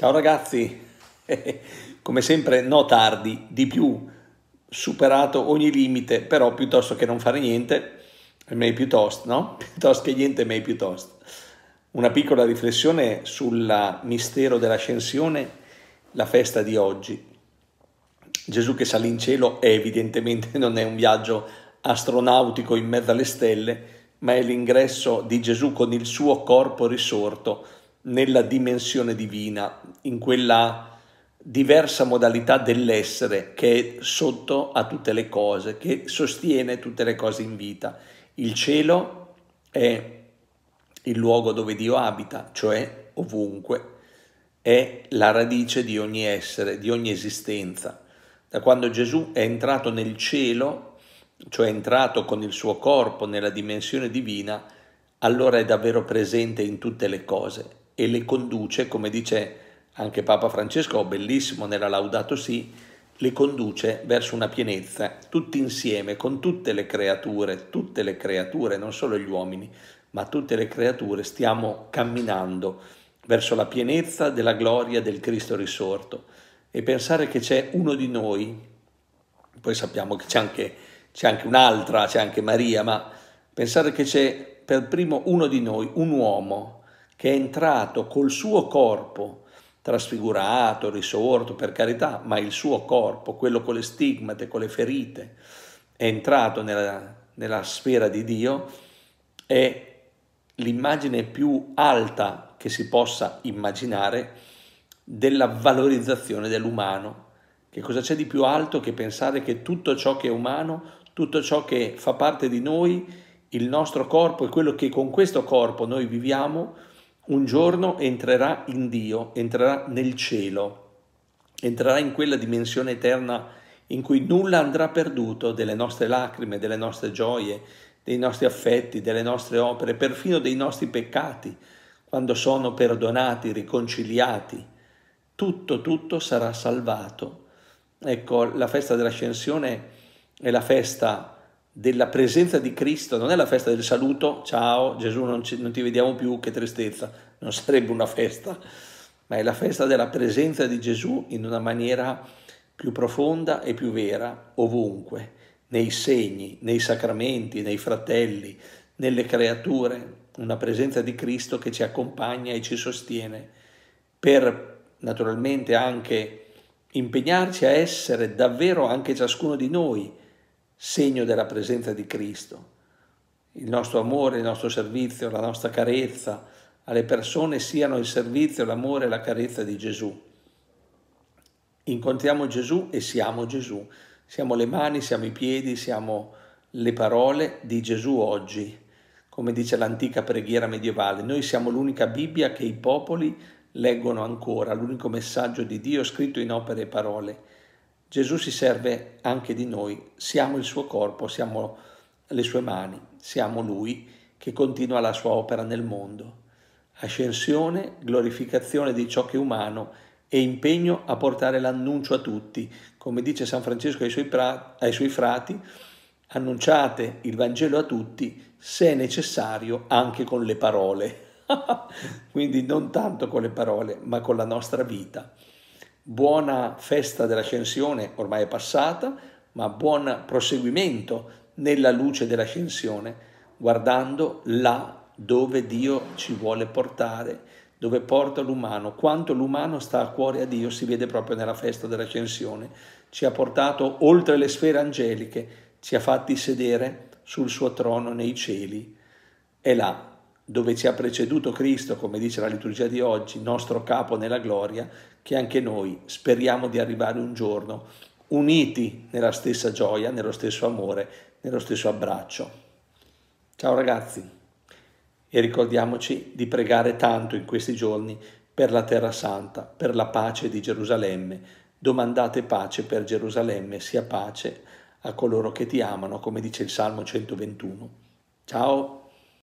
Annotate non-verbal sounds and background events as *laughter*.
Ciao ragazzi, *laughs* come sempre no tardi, di più, superato ogni limite, però piuttosto che non fare niente, meglio piuttosto, no? *laughs* Piuttosto che niente, meglio piuttosto. Una piccola riflessione sul mistero dell'ascensione, la festa di oggi. Gesù che sale in cielo è evidentemente *laughs* non è un viaggio astronautico in mezzo alle stelle, ma è l'ingresso di Gesù con il suo corpo risorto nella dimensione divina, in quella diversa modalità dell'essere che è sotto a tutte le cose, che sostiene tutte le cose in vita. Il cielo è il luogo dove Dio abita, cioè ovunque, è la radice di ogni essere, di ogni esistenza. Da quando Gesù è entrato nel cielo, cioè è entrato con il suo corpo nella dimensione divina, allora è davvero presente in tutte le cose e le conduce, come dice anche Papa Francesco, bellissimo nella Laudato Si, le conduce verso una pienezza, tutti insieme, con tutte le creature, tutte le creature, non solo gli uomini, ma tutte le creature, stiamo camminando verso la pienezza della gloria del Cristo risorto. E pensare che c'è uno di noi, poi sappiamo che c'è anche, c'è anche un'altra, c'è anche Maria, ma pensare che c'è per primo uno di noi, un uomo, che è entrato col suo corpo, trasfigurato, risorto, per carità, ma il suo corpo, quello con le stigmate, con le ferite, è entrato nella, nella sfera di Dio, è l'immagine più alta che si possa immaginare della valorizzazione dell'umano. Che cosa c'è di più alto che pensare che tutto ciò che è umano, tutto ciò che fa parte di noi, il nostro corpo e quello che con questo corpo noi viviamo, un giorno entrerà in Dio, entrerà nel cielo, entrerà in quella dimensione eterna in cui nulla andrà perduto delle nostre lacrime, delle nostre gioie, dei nostri affetti, delle nostre opere, perfino dei nostri peccati, quando sono perdonati, riconciliati. Tutto, tutto sarà salvato. Ecco, la festa dell'ascensione è la festa della presenza di Cristo, non è la festa del saluto, ciao Gesù non, ci, non ti vediamo più, che tristezza, non sarebbe una festa, ma è la festa della presenza di Gesù in una maniera più profonda e più vera, ovunque, nei segni, nei sacramenti, nei fratelli, nelle creature, una presenza di Cristo che ci accompagna e ci sostiene per naturalmente anche impegnarci a essere davvero anche ciascuno di noi segno della presenza di Cristo. Il nostro amore, il nostro servizio, la nostra carezza alle persone siano il servizio, l'amore e la carezza di Gesù. Incontriamo Gesù e siamo Gesù. Siamo le mani, siamo i piedi, siamo le parole di Gesù oggi. Come dice l'antica preghiera medievale, noi siamo l'unica Bibbia che i popoli leggono ancora, l'unico messaggio di Dio scritto in opere e parole. Gesù si serve anche di noi, siamo il suo corpo, siamo le sue mani, siamo lui che continua la sua opera nel mondo. Ascensione, glorificazione di ciò che è umano e impegno a portare l'annuncio a tutti. Come dice San Francesco ai suoi, pra- ai suoi frati, annunciate il Vangelo a tutti, se è necessario, anche con le parole. *laughs* Quindi non tanto con le parole, ma con la nostra vita buona festa dell'ascensione, ormai è passata, ma buon proseguimento nella luce dell'ascensione, guardando là dove Dio ci vuole portare, dove porta l'umano. Quanto l'umano sta a cuore a Dio si vede proprio nella festa dell'ascensione. Ci ha portato oltre le sfere angeliche, ci ha fatti sedere sul suo trono nei cieli. È là dove ci ha preceduto Cristo, come dice la liturgia di oggi, nostro capo nella gloria, che anche noi speriamo di arrivare un giorno uniti nella stessa gioia, nello stesso amore, nello stesso abbraccio. Ciao ragazzi e ricordiamoci di pregare tanto in questi giorni per la terra santa, per la pace di Gerusalemme. Domandate pace per Gerusalemme, sia pace a coloro che ti amano, come dice il Salmo 121. Ciao!